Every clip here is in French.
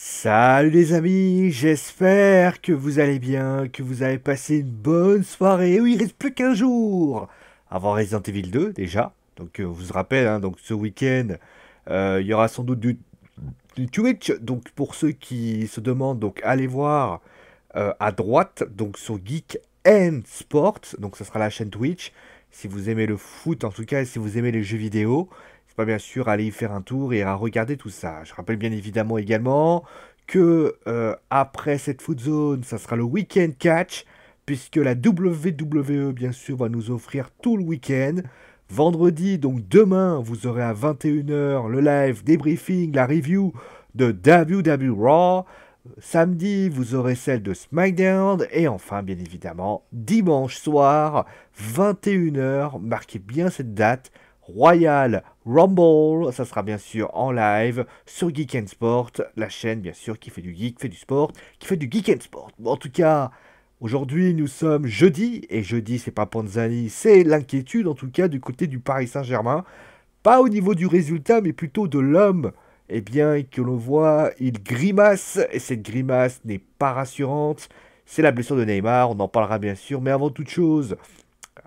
Salut les amis, j'espère que vous allez bien, que vous avez passé une bonne soirée. Oui, il reste plus qu'un jour avant Resident Evil 2 déjà. Donc je euh, vous rappelle, hein, donc ce week-end, euh, il y aura sans doute du, Twitch. Donc pour ceux qui se demandent, donc allez voir euh, à droite, donc sur Geek and Sports. Donc ce sera la chaîne Twitch. Si vous aimez le foot en tout cas, et si vous aimez les jeux vidéo, bien sûr aller y faire un tour et à regarder tout ça. Je rappelle bien évidemment également que euh, après cette food zone, ça sera le week-end catch, puisque la WWE bien sûr va nous offrir tout le week-end. Vendredi, donc demain, vous aurez à 21h le live débriefing, la review de WWE Raw. Samedi, vous aurez celle de SmackDown. Et enfin, bien évidemment, dimanche soir, 21h. Marquez bien cette date. Royal Rumble. Ça sera bien sûr en live sur Geek Sport, la chaîne bien sûr qui fait du geek, fait du sport, qui fait du geek and sport. en tout cas, aujourd'hui nous sommes jeudi et jeudi c'est pas Panzani, c'est l'inquiétude en tout cas du côté du Paris Saint-Germain. Pas au niveau du résultat, mais plutôt de l'homme. Eh bien, que l'on voit, il grimace et cette grimace n'est pas rassurante. C'est la blessure de Neymar, on en parlera bien sûr, mais avant toute chose,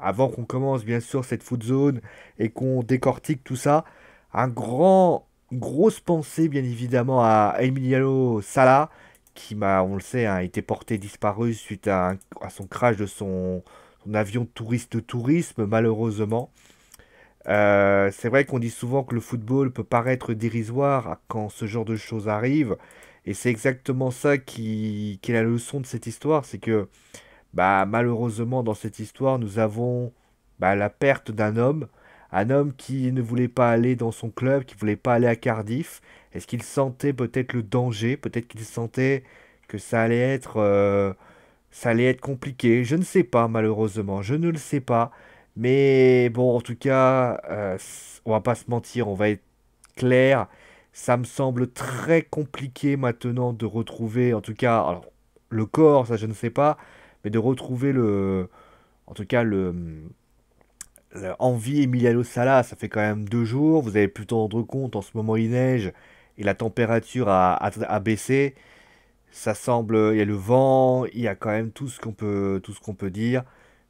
avant qu'on commence bien sûr cette foot zone et qu'on décortique tout ça, un grand, grosse pensée bien évidemment à Emiliano Sala qui m'a, on le sait, hein, a été porté disparu suite à, son crash de son, avion touriste-tourisme malheureusement. Euh, c'est vrai qu'on dit souvent que le football peut paraître dérisoire quand ce genre de choses arrive, et c'est exactement ça qui, est la leçon de cette histoire, c'est que bah, malheureusement dans cette histoire, nous avons bah, la perte d'un homme, un homme qui ne voulait pas aller dans son club, qui ne voulait pas aller à Cardiff. Est-ce qu'il sentait peut-être le danger Peut-être qu'il sentait que ça allait être, euh, ça allait être compliqué. Je ne sais pas malheureusement, je ne le sais pas. Mais bon, en tout cas, euh, on va pas se mentir, on va être clair. Ça me semble très compliqué maintenant de retrouver, en tout cas, le corps, ça je ne sais pas, mais de retrouver le, en tout cas le, envie Emiliano Sala, ça fait quand même deux jours. Vous avez pu t'en rendre compte, en ce moment il neige et la température a, baissé. Ça semble, il y a le vent, il y a quand même tout ce qu'on peut, tout ce qu'on peut dire.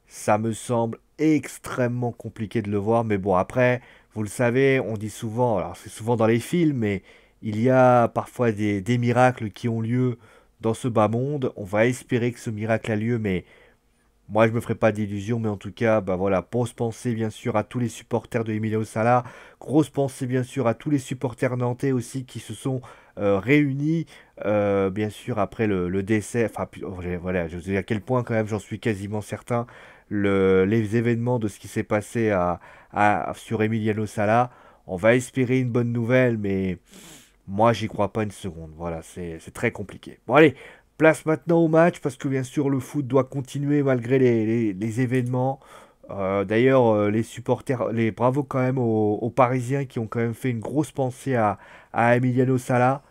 Ça me semble extrêmement compliqué de le voir, mais bon après, vous le savez, on dit souvent, alors c'est souvent dans les films, mais il y a parfois des miracles qui ont lieu dans ce bas monde. On va espérer que ce miracle a lieu, mais moi, je me ferai pas d'illusion. mais en tout cas, bah voilà, grosse pensée bien sûr à tous les supporters de Emiliano Sala, grosse pensée bien sûr à tous les supporters nantais aussi qui se sont euh, réunis, euh, bien sûr après le, décès. Enfin, oh, voilà, je vous dis à quel point quand même, j'en suis quasiment certain, les événements de ce qui s'est passé à, à, sur Emiliano Sala. On va espérer une bonne nouvelle, mais moi, j'y crois pas une seconde. Voilà, c'est très compliqué. Bon, allez, place maintenant au match, parce que bien sûr, le foot doit continuer malgré les, les, événements. Euh, d'ailleurs, euh, les supporters, les bravos quand même aux, Parisiens qui ont quand même fait une grosse pensée à, à Emiliano Sala.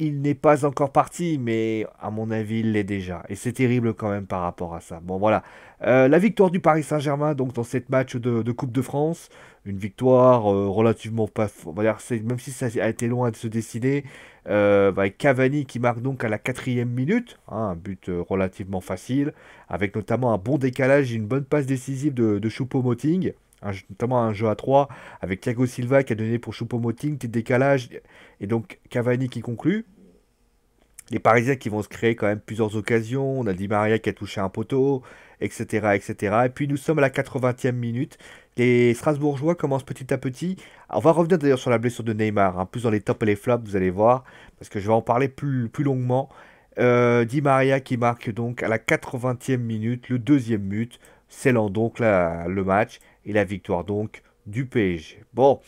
Il n'est pas encore parti, mais à mon avis, il l'est déjà. Et c'est terrible quand même par rapport à ça. Bon, voilà. Euh, la victoire du Paris Saint-Germain, donc dans cette match de, de Coupe de France une victoire euh, relativement pas. On même si ça a été loin de se dessiner euh, avec bah, Cavani qui marque donc à la quatrième minute, hein, un but euh, relativement facile, avec notamment un bon décalage et une bonne passe décisive de, de Choupo-Moting. notamment un jeu à 3 avec Thiago Silva qui a donné pour Choupo-Moting, petit décalage et donc Cavani qui conclut les Parisiens qui vont se créer quand même plusieurs occasions. On a Di Maria qui a touché un poteau, etc., etc. Et puis nous sommes à la 80e minute. Les Strasbourgeois commencent petit à petit. On va revenir d'ailleurs sur la blessure de Neymar, En hein. plus dans les tops et les flops, vous allez voir, parce que je vais en parler plus, plus longuement. Euh, Di Maria qui marque donc à la 80e minute le deuxième but, scellant donc le match et la victoire donc du PSG. Bon,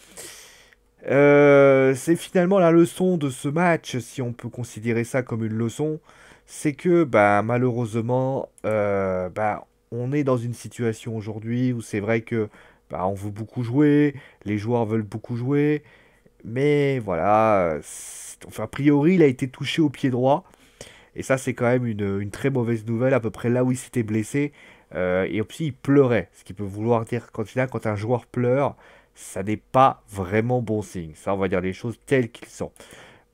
euh, c'est finalement la leçon de ce match, si on peut considérer ça comme une leçon, c'est que bah, malheureusement, euh, bah, on est dans une situation aujourd'hui où c'est vrai que bah, on veut beaucoup jouer, les joueurs veulent beaucoup jouer, mais voilà, enfin, a priori il a été touché au pied droit, et ça c'est quand même une, très mauvaise nouvelle, à peu près là où il s'était blessé, euh, et aussi il pleurait, ce qui peut vouloir dire quand, quand un joueur pleure, ça n'est pas vraiment bon signe. Ça, on va dire les choses telles qu'elles sont.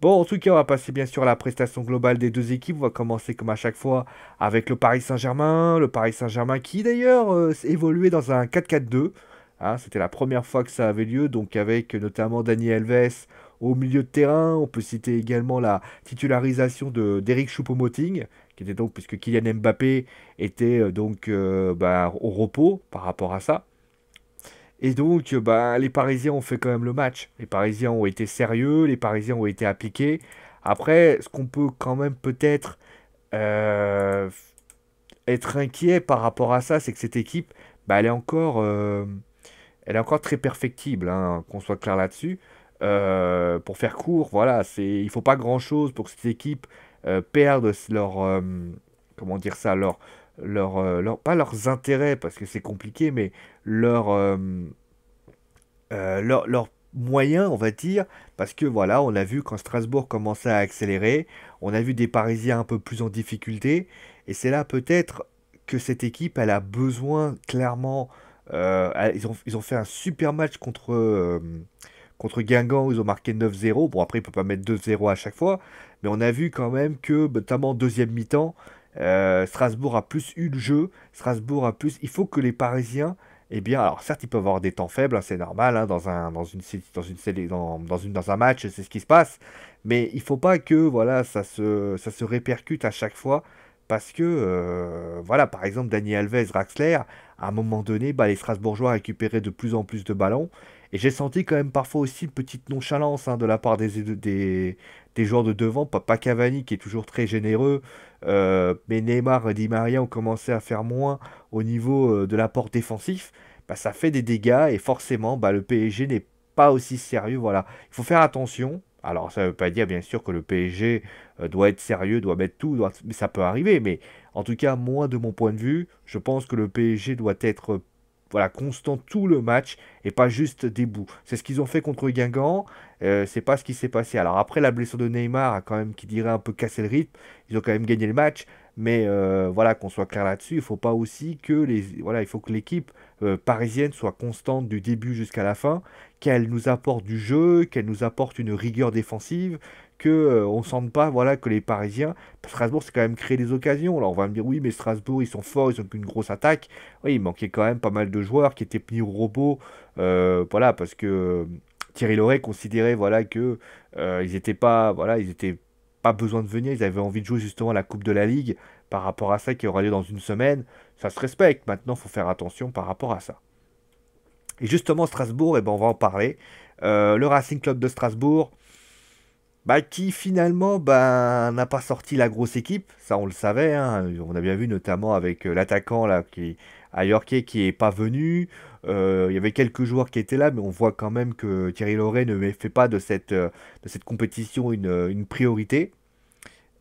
Bon, en tout cas, on va passer bien sûr à la prestation globale des deux équipes. On va commencer comme à chaque fois avec le Paris Saint-Germain. Le Paris Saint-Germain qui d'ailleurs euh, évoluait dans un 4-4-2. Hein, c'était la première fois que ça avait lieu, donc avec notamment Daniel Alves au milieu de terrain. On peut citer également la titularisation d'Eric de, Choupo-Moting, qui était donc, puisque Kylian Mbappé était euh, donc euh, bah, au repos par rapport à ça. Et donc, bah, les Parisiens ont fait quand même le match. Les Parisiens ont été sérieux, les Parisiens ont été appliqués. Après, ce qu'on peut quand même peut-être euh, être inquiet par rapport à ça, c'est que cette équipe, bah, elle est encore, euh, elle est encore très perfectible, hein, qu'on soit clair là-dessus. Euh, pour faire court, voilà, c'est, il faut pas grand-chose pour que cette équipe perde leur, comment dire ça, leur, euh, pas leurs intérêts, parce que c'est compliqué, mais leur, euh, euh leur, moyen, on va dire, parce que voilà, on a vu quand Strasbourg commençait à accélérer, on a vu des Parisiens un peu plus en difficulté, et c'est là peut-être que cette équipe, elle a besoin clairement, euh, ils, ont, fait un super match contre, contre Guingamp, ils ont marqué 9-0, bon après ils ne peut pas mettre 2-0 à chaque fois, mais on a vu quand même que, bah, notamment en deuxième mi-temps, euh, Strasbourg a plus eu le jeu. Strasbourg a plus. Il faut que les Parisiens. Eh bien, alors certes, ils peuvent avoir des temps faibles, hein, c'est normal, hein, dans, un, dans, une, dans, une, dans, dans, un match, c'est ce qui se passe. Mais il ne faut pas que voilà, ça, se, ça se répercute à chaque fois. Parce que, euh, voilà, par exemple, Daniel Alves, Raxler, à un moment donné, bah, les Strasbourgeois récupéraient de plus en plus de ballons. Et j'ai senti quand même parfois aussi une petite nonchalance hein, de la part des, des joueurs de devant, pas Cavani qui est toujours très généreux, euh, mais Neymar et Di Maria ont commencé à faire moins au niveau euh, de l'apport défensif, bah, ça fait des dégâts et forcément bah, le PSG n'est pas aussi sérieux. Voilà, il faut faire attention. Alors ça ne veut pas dire bien sûr que le PSG euh, doit être sérieux, doit mettre tout, ça peut arriver, mais en tout cas moi de mon point de vue, je pense que le PSG doit être voilà, constant tout le match et pas juste des bouts. C'est ce qu'ils ont fait contre Guingamp, euh, c'est pas ce qui s'est passé. Alors après la blessure de Neymar a quand même qui dirait un peu cassé le rythme, ils ont quand même gagné le match, mais euh, voilà qu'on soit clair là-dessus, il faut pas aussi que les voilà, il faut que l'équipe euh, parisienne soit constante du début jusqu'à la fin, qu'elle nous apporte du jeu, qu'elle nous apporte une rigueur défensive, qu'on ne euh, on sente pas voilà que les Parisiens Strasbourg c'est quand même créé des occasions alors on va me dire oui mais Strasbourg ils sont forts ils ont une grosse attaque oui il manquait quand même pas mal de joueurs qui étaient pris au robot euh, voilà parce que euh, Thierry Loret considérait voilà que ils pas voilà ils étaient pas besoin de venir ils avaient envie de jouer justement la Coupe de la Ligue par rapport à ça qui aura lieu dans une semaine ça se respecte maintenant il faut faire attention par rapport à ça et justement Strasbourg et eh ben on va en parler le Racing Club de Strasbourg bah, qui finalement bah, n'a pas sorti la grosse équipe, ça on le savait, hein. on a bien vu notamment avec euh, l'attaquant là qui qui est pas venu, euh, il y avait quelques joueurs qui étaient là, mais on voit quand même que Thierry Loret ne fait pas de cette, euh, compétition une, priorité.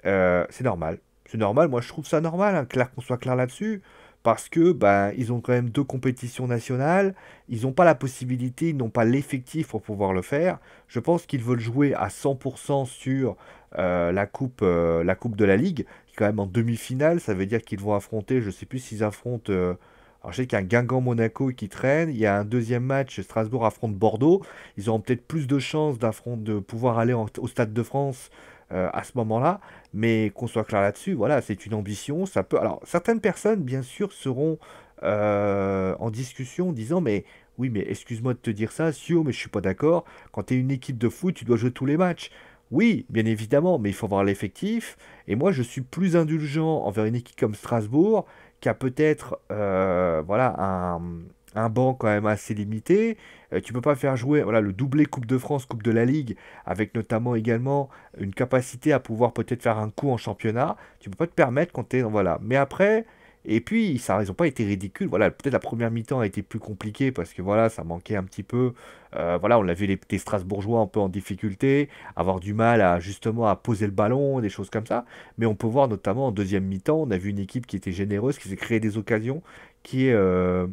c'est normal, c'est normal, moi je trouve ça normal, hein, clair qu'on soit clair là-dessus parce que ben, ils ont quand même deux compétitions nationales, ils n'ont pas la possibilité, ils n'ont pas l'effectif pour pouvoir le faire. Je pense qu'ils veulent jouer à 100% sur euh, euh, la, coupe, de la Ligue, qui est quand même en demi-finale, ça veut dire qu'ils vont affronter, je ne sais plus s'ils affrontent... Euh, alors je sais qu'il y a un Guingamp-Monaco qui traîne, il y a un deuxième match, Strasbourg affronte Bordeaux, ils auront peut-être plus de chances de pouvoir aller au Stade de France à ce moment-là. Mais qu'on soit clair là-dessus, voilà, c'est une ambition. Ça peut. Alors, certaines personnes, bien sûr, seront euh, en discussion en disant mais oui, mais excuse-moi de te dire ça, Sio, mais je suis pas d'accord. Quand tu es une équipe de foot, tu dois jouer tous les matchs. Oui, bien évidemment, mais il faut voir l'effectif. Et moi, je suis plus indulgent envers une équipe comme Strasbourg, qui a peut-être euh, voilà, un, un banc quand même assez limité. Tu euh, tu peux pas faire jouer voilà, le doublé Coupe de France, Coupe de la Ligue, avec notamment également une capacité à pouvoir peut-être faire un coup en championnat. Tu peux pas te permettre quand t'es... Voilà. Mais après... Et puis, ça, ils pas été ridicule. Voilà, peut-être la première mi-temps a été plus compliquée parce que voilà, ça manquait un petit peu. Euh, voilà, on l'a vu les, Strasbourgeois un peu en difficulté, avoir du mal à justement à poser le ballon, des choses comme ça. Mais on peut voir notamment en deuxième mi-temps, on a vu une équipe qui était généreuse, qui s'est créée des occasions, qui est euh,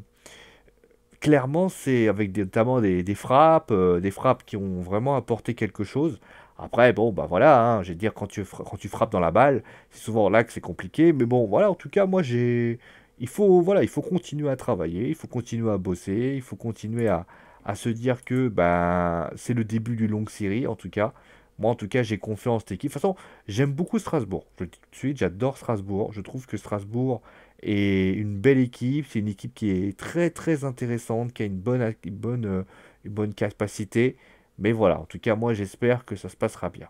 clairement, c'est avec notamment des, frappes, euh, des frappes qui ont vraiment apporté quelque chose. Après, bon, bah voilà, hein, j'ai dire, quand tu, quand tu frappes dans la balle, c'est souvent là que c'est compliqué. Mais bon, voilà, en tout cas, moi, j'ai. Il faut, voilà, il faut continuer à travailler, il faut continuer à bosser, il faut continuer à, à se dire que ben, c'est le début d'une longue série, en tout cas. Moi, en tout cas, j'ai confiance en cette équipe. De toute façon, j'aime beaucoup Strasbourg. Je le dis tout de suite, j'adore Strasbourg. Je trouve que Strasbourg, et une belle équipe. C'est une équipe qui est très très intéressante, qui a une bonne, bonne, euh, bonne capacité. Mais voilà, en tout cas, moi j'espère que ça se passera bien.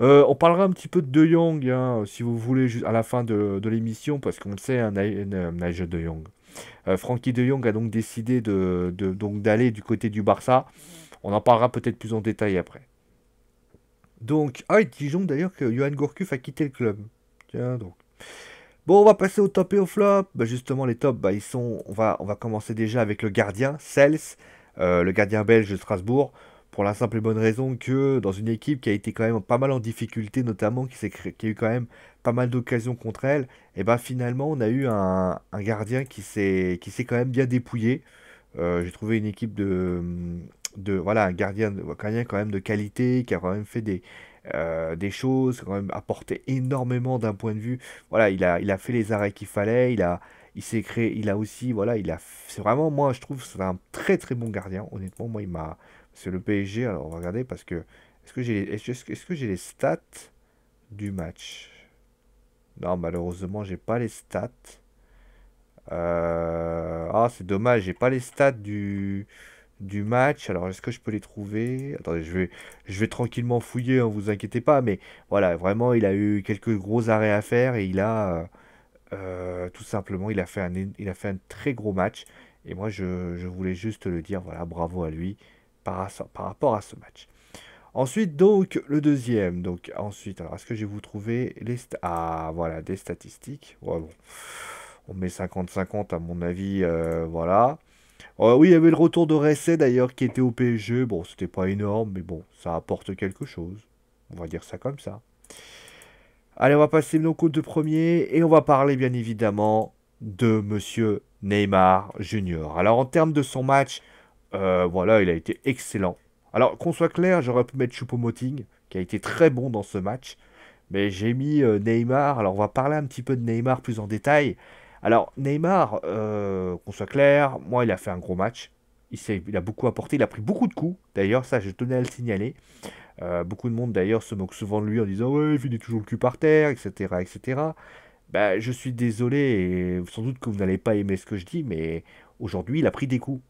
Euh, on parlera un petit peu de De Jong, hein, si vous voulez, à la fin de, l'émission, parce qu'on le sait, un hein, Nigel De Jong. Euh, Frankie De Jong a donc décidé de, d'aller du côté du Barça. On en parlera peut-être plus en détail après. Donc, ah, et disons d'ailleurs que Johan Gourcuff a quitté le club. Tiens donc. Bon, on va passer au top et au flop. Bah, justement, les tops, bah, ils sont. On va, on va commencer déjà avec le gardien, Sels, euh, le gardien belge de Strasbourg. Pour la simple et bonne raison que dans une équipe qui a été quand même pas mal en difficulté, notamment qui, a eu quand même pas mal d'occasions contre elle, et eh ben finalement on a eu un, gardien qui s'est quand même bien dépouillé. Euh, j'ai trouvé une équipe de, de voilà un gardien, gardien quand même de qualité qui a quand même fait des, euh, des choses, quand même apporté énormément d'un point de vue. Voilà, il a, il a fait les arrêts qu'il fallait, il a, il s'est créé, il a aussi, voilà, il a, c'est vraiment, moi je trouve, c'est un très très bon gardien. Honnêtement, moi il m'a, c'est le PSG. Alors on va regarder parce que est-ce que j'ai, est-ce que j'ai les stats du match Non, malheureusement, j'ai pas les stats. Euh, ah, c'est dommage, j'ai pas les stats du du match. Alors, est-ce que je peux les trouver Attendez, je vais, je vais tranquillement fouiller, ne hein, vous inquiétez pas. Mais voilà, vraiment, il a eu quelques gros arrêts à faire et il a, euh, euh, tout simplement, il a, fait un, il a fait un très gros match. Et moi, je, je voulais juste le dire, voilà, bravo à lui par, rapport à ce match. Ensuite, donc, le deuxième. Donc, ensuite, alors, est-ce que je vais vous trouver les... Ah, voilà, des statistiques. On met 50-50, à mon avis, euh, Voilà. Euh, oui, il y avait le retour de Ressé d'ailleurs qui était au PSG. Bon, c'était pas énorme, mais bon, ça apporte quelque chose. On va dire ça comme ça. Allez, on va passer nos coups de premier. et on va parler bien évidemment de Monsieur Neymar Junior. Alors en termes de son match, euh, voilà, il a été excellent. Alors qu'on soit clair, j'aurais pu mettre Choupo-Moting qui a été très bon dans ce match, mais j'ai mis euh, Neymar. Alors on va parler un petit peu de Neymar plus en détail. Alors, Neymar, euh, qu'on soit clair, moi, il a fait un gros match. Il, il, a beaucoup apporté, il a pris beaucoup de coups, d'ailleurs, ça je tenais à le signaler. Euh, beaucoup de monde d'ailleurs se moque souvent de lui en disant Ouais, il finit toujours le cul par terre, etc. etc. Ben, je suis désolé, et sans doute que vous n'allez pas aimer ce que je dis, mais aujourd'hui, il a pris des coups.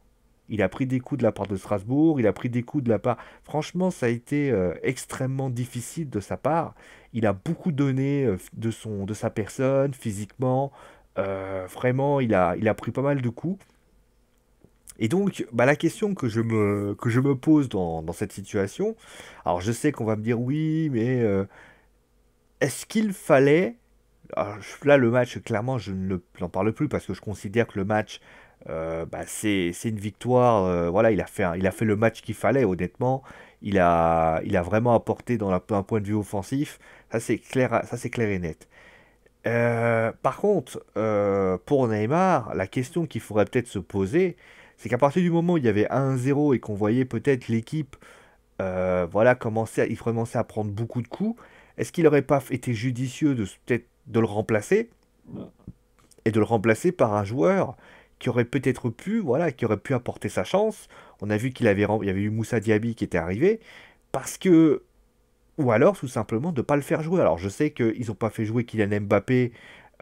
Il a pris des coups de la part de Strasbourg, il a pris des coups de la part. Franchement, ça a été euh, extrêmement difficile de sa part. Il a beaucoup donné de, son, de sa personne, physiquement, euh, vraiment, il a, il a pris pas mal de coups. Et donc, bah, la question que je me, que je me pose dans, dans cette situation, alors je sais qu'on va me dire oui, mais euh, est-ce qu'il fallait. là, le match, clairement, je n'en parle plus parce que je considère que le match, euh, bah, c'est une victoire. voilà, il a, fait il a fait le match qu'il fallait, honnêtement. Il a, il a vraiment apporté dans la, un point de vue offensif. Ça, c'est clair, ça, clair et net. Euh, par contre, euh, pour Neymar, la question qu'il faudrait peut-être se poser, c'est qu'à partir du moment où il y avait 1-0 et qu'on voyait peut-être l'équipe euh, voilà, commencer à, il commençait à prendre beaucoup de coups, est-ce qu'il n'aurait pas été judicieux de, de le remplacer et de le remplacer par un joueur qui aurait peut-être pu, voilà, qui aurait pu apporter sa chance. On a vu qu'il avait, y avait eu Moussa Diaby qui était arrivé parce que ou alors tout simplement de ne pas le faire jouer. Alors je sais qu'ils n'ont pas fait jouer Kylian Mbappé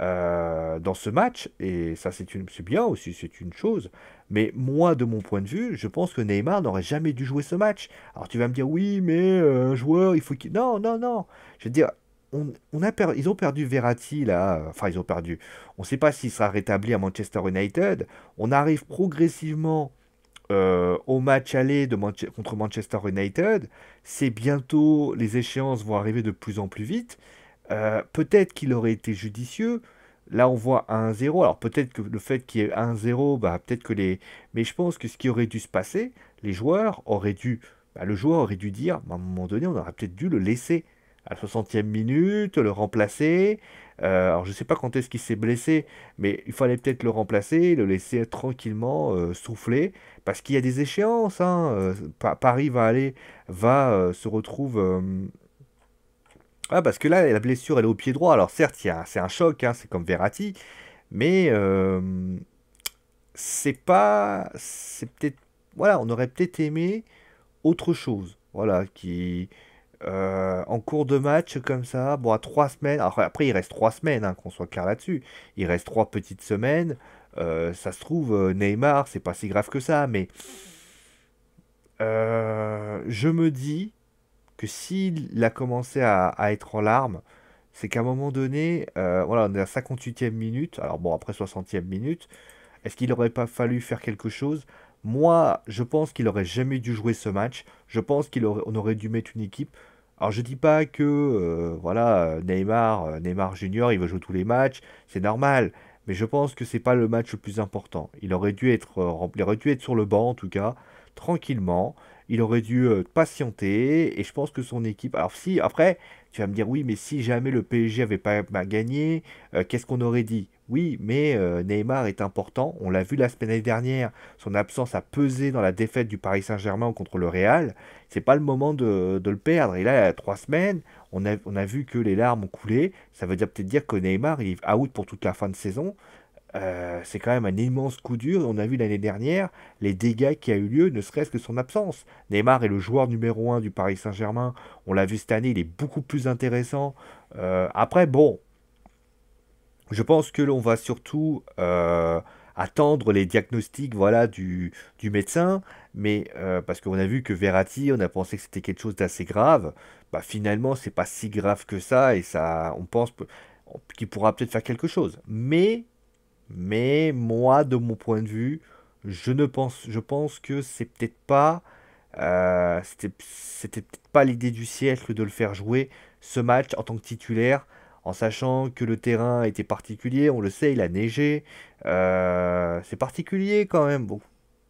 euh, dans ce match, et ça c'est bien aussi, c'est une chose, mais moi de mon point de vue, je pense que Neymar n'aurait jamais dû jouer ce match. Alors tu vas me dire oui, mais euh, un joueur, il faut qu'il... Non, non, non. Je veux dire, on, a ils ont perdu Verratti là, enfin ils ont perdu. On ne sait pas s'il sera rétabli à Manchester United. On arrive progressivement euh, au match aller de contre Manchester United, c'est bientôt, les échéances vont arriver de plus en plus vite. Euh, peut-être qu'il aurait été judicieux. Là, on voit 1-0. Alors, peut-être que le fait qu'il y ait 1-0, bah, peut-être que les. Mais je pense que ce qui aurait dû se passer, les joueurs auraient dû. Bah, le joueur aurait dû dire, bah, à un moment donné, on aurait peut-être dû le laisser à la 60e minute, le remplacer, euh, alors je ne sais pas quand est-ce qu'il s'est blessé, mais il fallait peut-être le remplacer, le laisser tranquillement euh, souffler, parce qu'il y a des échéances. Hein, euh, Paris va aller, va se retrouve. Ah, parce que là, la blessure, elle est au pied droit. Alors certes, c'est un choc, hein, c'est comme Verratti, mais c'est pas. C'est peut-être. Voilà, on aurait peut-être aimé autre chose. Voilà, qui euh, en cours de match comme ça, bon, à trois semaines, après il reste trois semaines, hein, qu'on soit clair là-dessus, il reste trois petites semaines, euh, ça se trouve, euh, Neymar, c'est pas si grave que ça, mais je me dis que s'il a commencé à, être en larmes, c'est qu'à un moment donné, voilà, on est à 58e minute, alors bon, après 60e minute, est-ce qu'il n'aurait pas fallu faire quelque chose moi, je pense qu'il aurait jamais dû jouer ce match. Je pense qu'on aurait, dû mettre une équipe. Alors je dis pas que euh, voilà Neymar, euh, Neymar Junior, il va jouer tous les matchs, c'est normal. Mais je pense que c'est pas le match le plus important. Il aurait dû être, euh, être sur le banc en tout cas, tranquillement. Il aurait dû patienter et je pense que son équipe. Alors si après, tu vas me dire oui, mais si jamais le PSG avait pas gagné, qu'est-ce qu'on aurait dit oui, mais euh, Neymar est important. On l'a vu la semaine dernière. Son absence a pesé dans la défaite du Paris Saint-Germain contre le Real. C'est pas le moment de, le perdre. Et là, il y a trois semaines, on a, vu que les larmes ont coulé. Ça veut dire peut-être dire que Neymar il est out pour toute la fin de saison. Euh, c'est quand même un immense coup dur. On a vu l'année dernière les dégâts qui a eu lieu, ne serait-ce que son absence. Neymar est le joueur numéro un du Paris Saint-Germain. On l'a vu cette année, il est beaucoup plus intéressant. Euh, après, bon, je pense que l'on va surtout euh, attendre les diagnostics voilà, du, médecin, mais euh, parce qu'on a vu que Verratti, on a pensé que c'était quelque chose d'assez grave, bah, finalement c'est pas si grave que ça, et ça, on pense qu'il pourra peut-être faire quelque chose. Mais, mais moi, de mon point de vue, je ne pense, je pense que c'est peut-être pas, euh, c'était peut-être pas l'idée du siècle de le faire jouer ce match en tant que titulaire en sachant que le terrain était particulier, on le sait, il a neigé. Euh, c'est particulier quand même. Bon,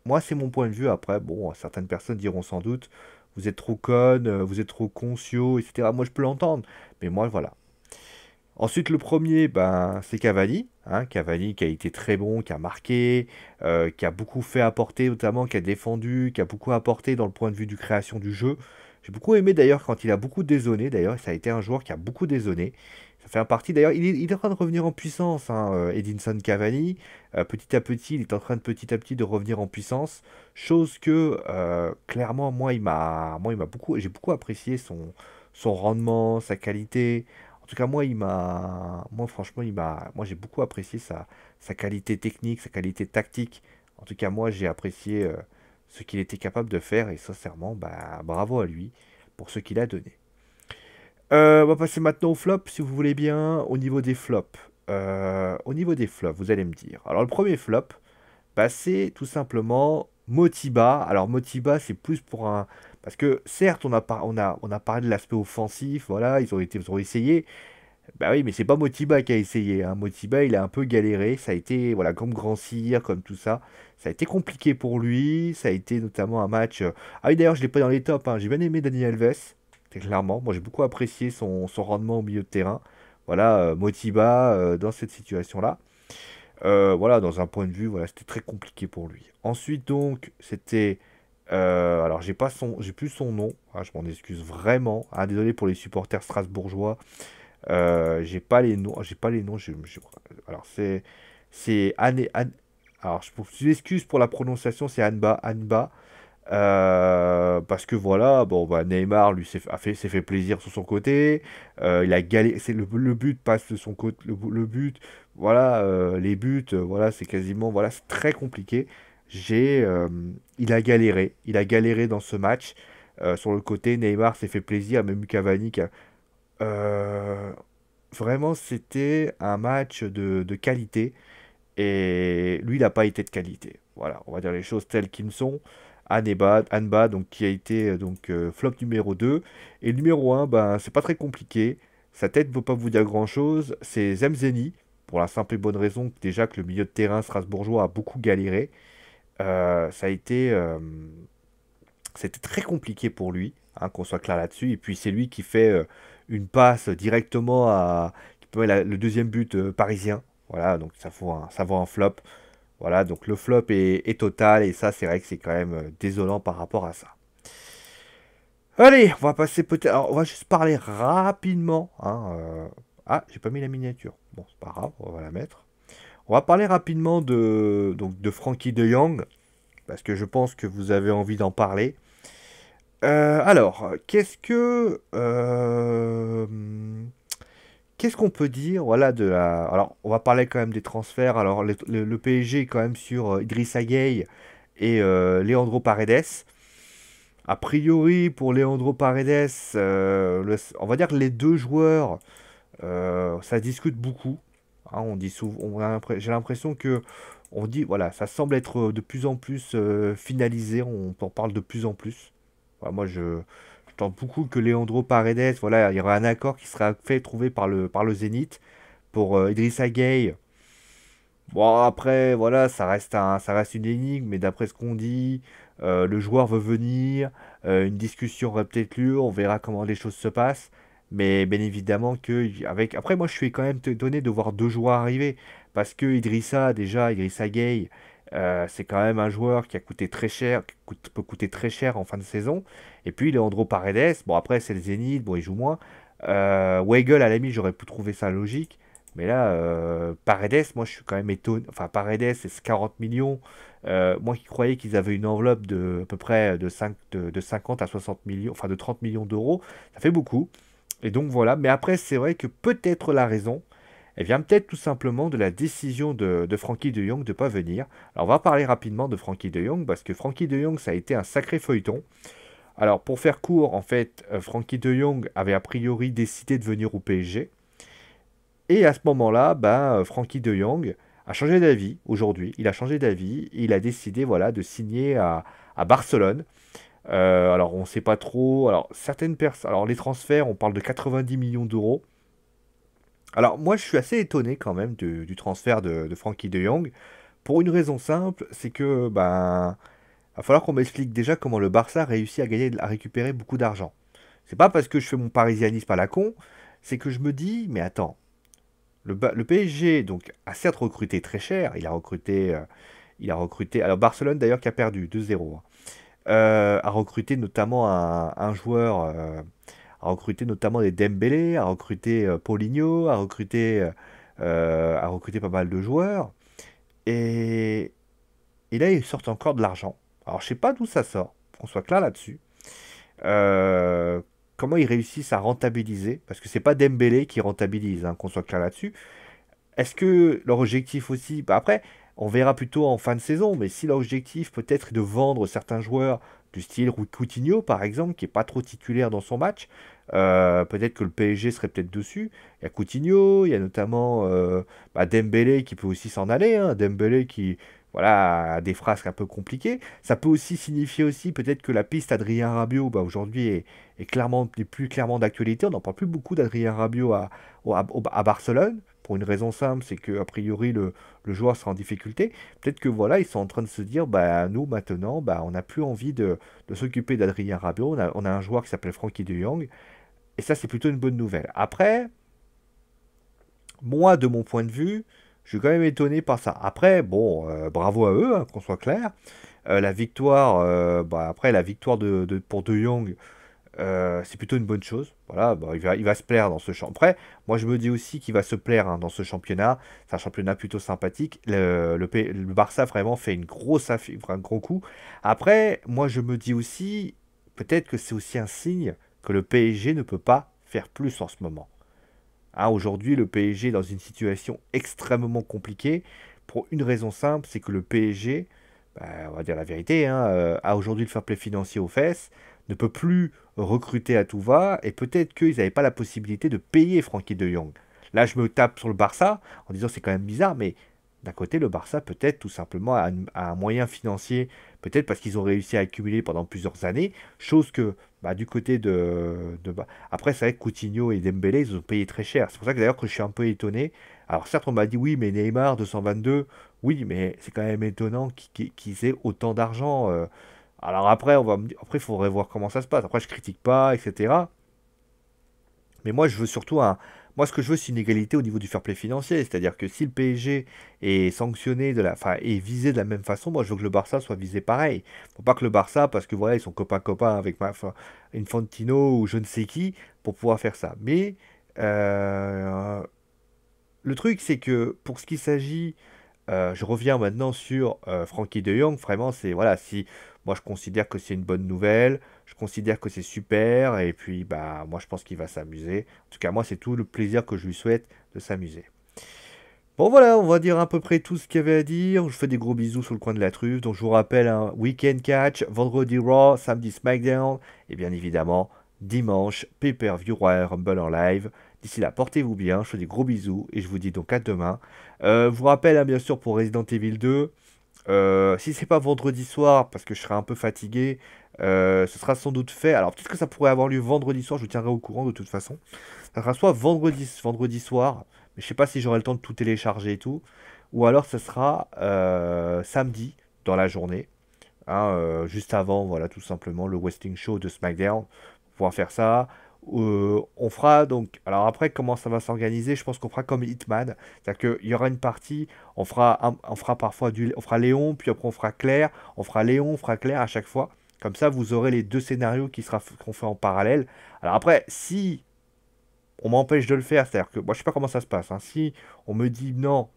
moi c'est mon point de vue. Après, bon, certaines personnes diront sans doute, vous êtes trop conne, euh, vous êtes trop conscio, etc. Moi je peux l'entendre, mais moi voilà. Ensuite, le premier, ben, c'est Cavani. Hein, qui a été très bon, qui a marqué, euh, qui a beaucoup fait apporter, notamment qui a défendu, qui a beaucoup apporté dans le point de vue du création du jeu. J'ai beaucoup aimé d'ailleurs quand il a beaucoup désonné. D'ailleurs, ça a été un joueur qui a beaucoup dézonné partie. D'ailleurs, il, est en train de revenir en puissance, hein, euh, Edinson Cavani. Euh, petit à petit, il est en train de petit à petit de revenir en puissance. Chose que, euh, clairement, moi, il m'a, moi, il m'a beaucoup, j'ai beaucoup apprécié son, son rendement, sa qualité. En tout cas, moi, il m'a, moi, franchement, il moi, j'ai beaucoup apprécié sa, sa qualité technique, sa qualité tactique. En tout cas, moi, j'ai apprécié ce qu'il était capable de faire et sincèrement, bah, bravo à lui pour ce qu'il a donné. Euh, on va passer maintenant au flop, si vous voulez bien, au niveau des flops. Euh, au niveau des flops, vous allez me dire. Alors, le premier flop, bah, c'est tout simplement Motiba. Alors, Motiba, c'est plus pour un. Parce que, certes, on a, parlé de l'aspect offensif, voilà, ils ont, été, essayé. Bah oui, mais c'est pas Motiba qui a essayé. Hein. Motiba, il a un peu galéré. Ça a été, voilà, comme Grand Sire, comme tout ça. Ça a été compliqué pour lui. Ça a été notamment un match. Euh, ah oui, d'ailleurs, je l'ai pas dans les tops. Hein. J'ai bien aimé Daniel Alves clairement. Moi, j'ai beaucoup apprécié son, rendement au milieu de terrain. Voilà, euh, Motiba euh, dans cette situation-là. Euh, voilà, dans un point de vue, voilà, c'était très compliqué pour lui. Ensuite, donc, c'était. alors, j'ai pas son, j'ai plus son nom. Ah, je m'en excuse vraiment. Ah, désolé pour les supporters strasbourgeois. j'ai pas les noms. J'ai pas les noms. alors, c'est, c'est Anne. Anne alors, je, m'excuse pour la prononciation. C'est Anba, Anba euh, parce que voilà, bon, bah, Neymar lui s'est fait, plaisir sur son côté. Euh, il a c'est le, but passe de son côté, le, but, voilà, euh, les buts, voilà, c'est quasiment, voilà, c'est très compliqué. J'ai, il a galéré, il a galéré dans ce match sur le côté. Neymar s'est fait plaisir, même Cavani. vraiment, c'était un match de, qualité et lui, il n'a pas été de qualité. Voilà, on va dire les choses telles qu'elles sont anne Anba, donc, qui a été euh, donc, euh, flop numéro 2. Et numéro 1, ben, c'est pas très compliqué. Sa tête ne va pas vous dire grand-chose. C'est Zemzeni, pour la simple et bonne raison que déjà que le milieu de terrain strasbourgeois a beaucoup galéré. Euh, ça a été... c'était très compliqué pour lui, hein, qu'on soit clair là-dessus. Et puis c'est lui qui fait une passe directement à... le deuxième but parisien. Voilà, donc ça ça vaut un flop. Voilà, donc le flop est, total et ça, c'est vrai que c'est quand même euh, désolant par rapport à ça. Allez, on va passer peut-être. On va juste parler rapidement. Hein, euh, ah, j'ai pas mis la miniature. Bon, c'est pas grave, on va la mettre. On va parler rapidement de, donc, de Frankie de Young, parce que je pense que vous avez envie d'en parler. Euh, alors, qu'est-ce que. Qu'est-ce qu'on peut dire voilà, de la... Alors, on va parler quand même des transferts. Alors, le, PSG est quand même sur euh, Idrissa Gueye et euh, Leandro Paredes. A priori, pour Leandro Paredes, euh, on va dire que les deux joueurs, euh, ça discute beaucoup. Hein. on dit souvent, j'ai l'impression que on dit, voilà, ça semble être de plus en plus finalisé. On, en parle de plus en plus. moi, je, beaucoup que Leandro Paredes, voilà, il y aura un accord qui sera fait, trouvé par le, par le Zénith pour euh, Idrissa Gueye. Bon, après, voilà, ça reste, ça reste une énigme, mais d'après ce qu'on dit, euh, le joueur veut venir, euh, une discussion aurait peut-être lieu, on verra comment les choses se passent. Mais bien évidemment que, avec... après, moi je suis quand même étonné de voir deux joueurs arriver, parce que Idrissa, déjà, Idrissa Gueye, euh, c'est quand même un joueur qui a coûté très cher, qui peut coûter très cher en fin de saison. Et puis Leandro Paredes, bon après c'est le Zénith, bon il joue moins. Euh, Weigel à la j'aurais pu trouver ça logique, mais là euh, Paredes, moi je suis quand même étonné. Enfin Paredes c'est 40 millions. Euh, moi qui croyais qu'ils avaient une enveloppe de à peu près de, 5, de 50 à 60 millions, enfin de 30 millions d'euros, ça fait beaucoup. Et donc voilà, mais après c'est vrai que peut-être la raison, elle vient peut-être tout simplement de la décision de, Frankie de Jong de ne pas venir. Alors on va parler rapidement de Frankie de Jong, parce que Frankie de Jong, ça a été un sacré feuilleton. Alors pour faire court, en fait, euh, Frankie de Jong avait a priori décidé de venir au PSG. Et à ce moment-là, ben, euh, Frankie de Jong a changé d'avis aujourd'hui. Il a changé d'avis. Il a décidé voilà, de signer à, Barcelone. Euh, alors on ne sait pas trop. Alors certaines personnes. Alors les transferts, on parle de 90 millions d'euros. Alors moi je suis assez étonné quand même du, transfert de, de, Frankie de Jong, pour une raison simple, c'est que ben va falloir qu'on m'explique déjà comment le Barça réussit à gagner, à récupérer beaucoup d'argent. C'est pas parce que je fais mon parisianisme à la con, c'est que je me dis mais attends, le, le, PSG donc a certes recruté très cher, il a recruté, euh, il a recruté, alors Barcelone d'ailleurs qui a perdu 2-0, hein, euh, a recruté notamment un, joueur, euh, à recruter notamment des Dembélé, à recruter euh, Paulinho, à recruter, euh, euh, à recruter pas mal de joueurs. Et, et là, ils sortent encore de l'argent. Alors, je sais pas d'où ça sort, qu'on soit clair là-dessus. comment ils réussissent à rentabiliser Parce que c'est pas Dembélé qui rentabilise, hein, qu'on soit clair là-dessus. Est-ce que leur objectif aussi bah, Après, on verra plutôt en fin de saison, mais si leur objectif peut-être est de vendre certains joueurs du style Coutinho, par exemple, qui n'est pas trop titulaire dans son match. Euh, peut-être que le PSG serait peut-être dessus. Il y a Coutinho, il y a notamment euh, bah, Dembélé qui peut aussi s'en aller. Hein. Dembélé qui voilà, a des phrases un peu compliquées. Ça peut aussi signifier aussi peut-être que la piste Adrien Rabiot bah, aujourd'hui est, clairement, plus clairement d'actualité. On n'en parle plus beaucoup d'Adrien Rabiot à Barcelone pour une raison simple, c'est que a priori le, joueur sera en difficulté. Peut-être que voilà, ils sont en train de se dire, bah nous maintenant, bah on n'a plus envie de, s'occuper d'Adrien Rabiot. On a, un joueur qui s'appelle Frankie De Jong, et ça c'est plutôt une bonne nouvelle. Après, moi de mon point de vue, je suis quand même étonné par ça. Après, bon, euh, bravo à eux, hein, qu'on soit clair. Euh, la victoire, euh, bah, après la victoire de pour De Jong euh, c'est plutôt une bonne chose. Voilà, bah, il, va, se plaire dans ce champ. Après, moi je me dis aussi qu'il va se plaire hein, dans ce championnat. C'est un championnat plutôt sympathique. Le, le, Barça vraiment fait une grosse un gros coup. Après, moi je me dis aussi, peut-être que c'est aussi un signe que le PSG ne peut pas faire plus en ce moment. Hein, aujourd'hui, le PSG est dans une situation extrêmement compliquée pour une raison simple, c'est que le PSG, bah, on va dire la vérité, hein, euh, a aujourd'hui le fair play financier aux fesses, ne peut plus recruter à tout va, et peut-être qu'ils n'avaient pas la possibilité de payer Frankie de Jong. Là, je me tape sur le Barça en disant c'est quand même bizarre, mais d'un côté, le Barça peut-être tout simplement a, un moyen financier, peut-être parce qu'ils ont réussi à accumuler pendant plusieurs années, chose que bah, du côté de, après c'est vrai que Coutinho et Dembélé ils ont payé très cher. C'est pour ça que d'ailleurs que je suis un peu étonné. Alors certes on m'a dit oui mais Neymar 222, oui mais c'est quand même étonnant qu'ils aient autant d'argent. Euh, alors après, on va après, il faudrait voir comment ça se passe. Après, je critique pas, etc. Mais moi, je veux surtout un. Moi, ce que je veux, c'est une égalité au niveau du fair play financier. C'est-à-dire que si le PSG est sanctionné de la, enfin, est visé de la même façon, moi, je veux que le Barça soit visé pareil. Faut pas que le Barça, parce que voilà, ils sont copains copains avec ma... enfin, Infantino ou je ne sais qui, pour pouvoir faire ça. Mais euh, le truc, c'est que pour ce qui s'agit, euh, je reviens maintenant sur euh, Frankie De Jong. Vraiment, c'est voilà, si moi, je considère que c'est une bonne nouvelle. Je considère que c'est super. Et puis, bah, moi, je pense qu'il va s'amuser. En tout cas, moi, c'est tout le plaisir que je lui souhaite de s'amuser. Bon voilà, on va dire à peu près tout ce qu'il y avait à dire. Je fais des gros bisous sur le coin de la truffe. Donc je vous rappelle un hein, week-end catch, vendredi Raw, samedi SmackDown et bien évidemment dimanche pay-per-view Rumble en live. D'ici là, portez-vous bien. Je fais des gros bisous et je vous dis donc à demain. Euh, je vous rappelle hein, bien sûr pour Resident Evil 2. Si euh, si c'est pas vendredi soir, parce que je serai un peu fatigué, euh, ce sera sans doute fait. Alors peut-être que ça pourrait avoir lieu vendredi soir, je vous tiendrai au courant de toute façon. Ça sera soit vendredi, vendredi soir, mais je sais pas si j'aurai le temps de tout télécharger et tout, ou alors ce sera euh, samedi dans la journée, hein, juste avant, voilà, tout simplement le Westing Show de SmackDown. Pour faire ça, euh, on fera donc. Alors après, comment ça va s'organiser Je pense qu'on fera comme Hitman. C'est-à-dire qu'il y aura une partie, on fera, on fera parfois du. On fera Léon, puis après on fera Claire, on fera Léon, on fera Claire à chaque fois. Comme ça, vous aurez les deux scénarios qui sera, qu'on fait en parallèle. Alors après, si on m'empêche de le faire, c'est-à-dire que moi je sais pas comment ça se passe. Hein. Si on me dit non,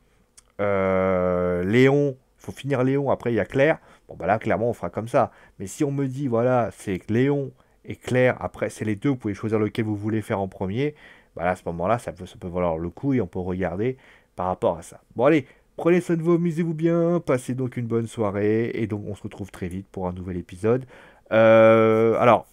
euh, Léon, faut finir Léon, après il y a Claire. Bon bah là clairement on fera comme ça. Mais si on me dit voilà, c'est Léon et clair, après c'est les deux, vous pouvez choisir lequel vous voulez faire en premier, bah à ce moment-là, ça peut, valoir le coup et on peut regarder par rapport à ça. Bon allez, prenez soin de vous, amusez-vous bien, passez donc une bonne soirée, et donc on se retrouve très vite pour un nouvel épisode. Euh, alors,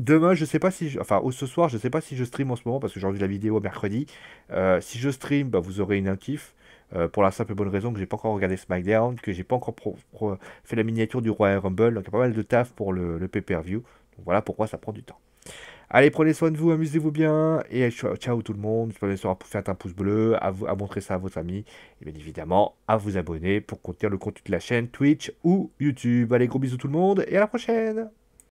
Demain, je ne sais pas si, enfin, ou ce soir, je ne sais pas si je stream en ce moment parce que j'ai rendu la vidéo mercredi. Euh, si je stream, bah, vous aurez une kiff euh, pour la simple et bonne raison que j'ai pas encore regardé SmackDown, que j'ai pas encore fait la miniature du Royal Rumble, donc il y a pas mal de taf pour le, le pay-per-view. Voilà pourquoi ça prend du temps. Allez, prenez soin de vous, amusez-vous bien, et ciao tout le monde. Bien sûr, à faire un pouce bleu, à, à montrer ça à vos amis, et bien évidemment, à vous abonner pour contenir le contenu de la chaîne Twitch ou YouTube. Allez, gros bisous tout le monde, et à la prochaine